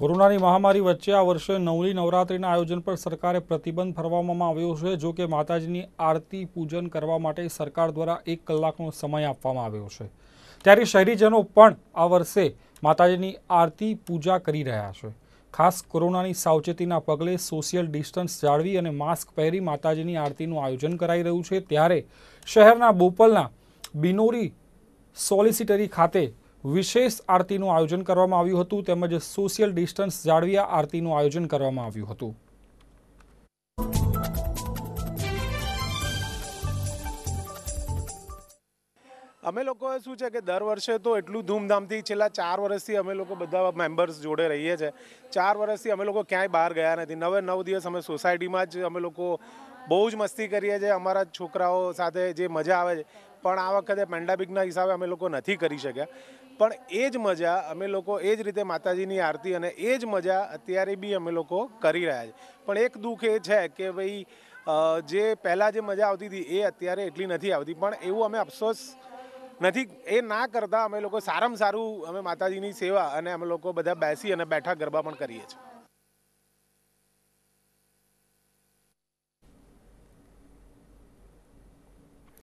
કોરોનાની મહામારી વચ્ચે આ વર્ષે નવલી નવરાત્રીના આયોજન પર સરકારે પ્રતિબંધ ફરવામાં આવ્યો છે જો કે માતાજીની આરતી પૂજન કરવા માટે સરકાર દ્વારા એક કલાકનો સમય આપવામાં આવ્યો છે ત્યારે શહેરીજનો પણ આ વર્ષે માતાજીની આરતી પૂજા કરી રહ્યા છે ખાસ કોરોનાની સાવચેતીના પગલે સોશિયલ ડિસ્ટન્સ જાળવી અને માસ્ક પહેરી માતાજીની આરતીનું આયોજન કરાઈ રહ્યું છે ત્યારે શહેરના બોપલના બિનોરી સોલિસિટરી ખાતે વિશેષ આરતીનું આયોજન કરવામાં આવ્યું હતું તેમજ સોશિયલ ડિસ્ટન્સ જાળવી આરતીનું આયોજન કરવામાં આવ્યું હતું અમે લોકોએ શું છે કે દર વર્ષે તો એટલું ધૂમધામથી છેલ્લા ચાર વર્ષથી અમે લોકો બધા મેમ્બર્સ જોડે રહીએ છીએ ચાર વર્ષથી અમે લોકો ક્યાંય બહાર ગયા નથી નવે નવ દિવસ અમે સોસાયટીમાં જ અમે લોકો બહુ જ મસ્તી કરીએ છીએ અમારા છોકરાઓ સાથે જે મજા આવે છે પણ આ વખતે પેન્ડામિકના હિસાબે અમે લોકો નથી કરી શક્યા પણ એ જ મજા અમે લોકો એ જ રીતે માતાજીની આરતી અને એ જ મજા અત્યારે બી અમે લોકો કરી રહ્યા છે પણ એક દુઃખ એ છે કે ભાઈ જે પહેલાં જે મજા આવતી હતી એ અત્યારે એટલી નથી આવતી પણ એવું અમે અફસોસ નથી એ ના કરતા અમે લોકો સારામાં સારું અમે માતાજીની સેવા અને અમે લોકો બધા બેસી અને બેઠા ગરબા પણ કરીએ છીએ